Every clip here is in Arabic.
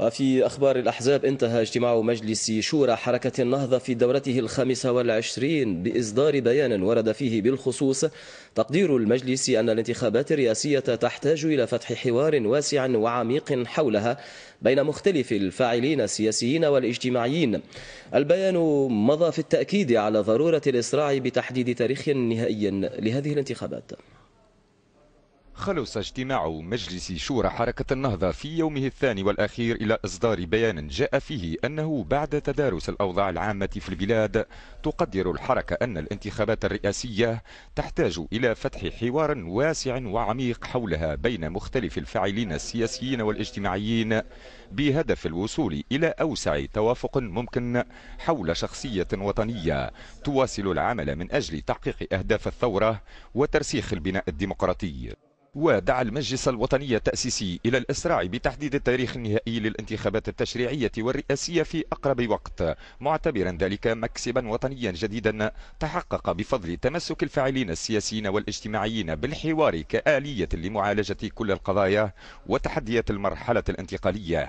وفي أخبار الأحزاب انتهى اجتماع مجلس شورى حركة النهضة في دورته الخامسة والعشرين بإصدار بيان ورد فيه بالخصوص تقدير المجلس أن الانتخابات الرئاسية تحتاج إلى فتح حوار واسع وعميق حولها بين مختلف الفاعلين السياسيين والاجتماعيين البيان مضى في التأكيد على ضرورة الإسراع بتحديد تاريخ نهائي لهذه الانتخابات خلص اجتماع مجلس شورى حركة النهضة في يومه الثاني والأخير إلى إصدار بيان جاء فيه أنه بعد تدارس الأوضاع العامة في البلاد تقدر الحركة أن الانتخابات الرئاسية تحتاج إلى فتح حوار واسع وعميق حولها بين مختلف الفاعلين السياسيين والاجتماعيين بهدف الوصول إلى أوسع توافق ممكن حول شخصية وطنية تواصل العمل من أجل تحقيق أهداف الثورة وترسيخ البناء الديمقراطي ودعا المجلس الوطني التأسيسي إلى الإسراع بتحديد التاريخ النهائي للانتخابات التشريعية والرئاسية في أقرب وقت معتبرا ذلك مكسبا وطنيا جديدا تحقق بفضل تمسك الفاعلين السياسيين والاجتماعيين بالحوار كآلية لمعالجة كل القضايا وتحديات المرحلة الانتقالية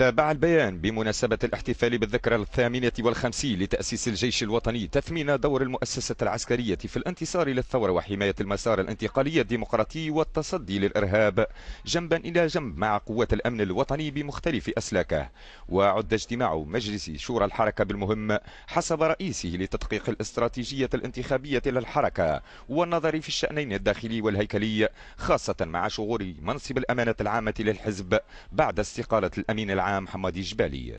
تابع البيان بمناسبة الاحتفال بالذكرى الثامنة والخمسين لتأسيس الجيش الوطني تثمين دور المؤسسة العسكرية في الانتصار للثورة وحماية المسار الانتقالي الديمقراطي والتصدي للإرهاب جنبا إلى جنب مع قوات الأمن الوطني بمختلف أسلاكه وعد اجتماع مجلس شورى الحركة بالمهم حسب رئيسه لتدقيق الاستراتيجية الانتخابية للحركة والنظر في الشأنين الداخلي والهيكلي خاصة مع شغور منصب الأمانة العامة للحزب بعد استقالة الأمين العام عام حمادي الجبالي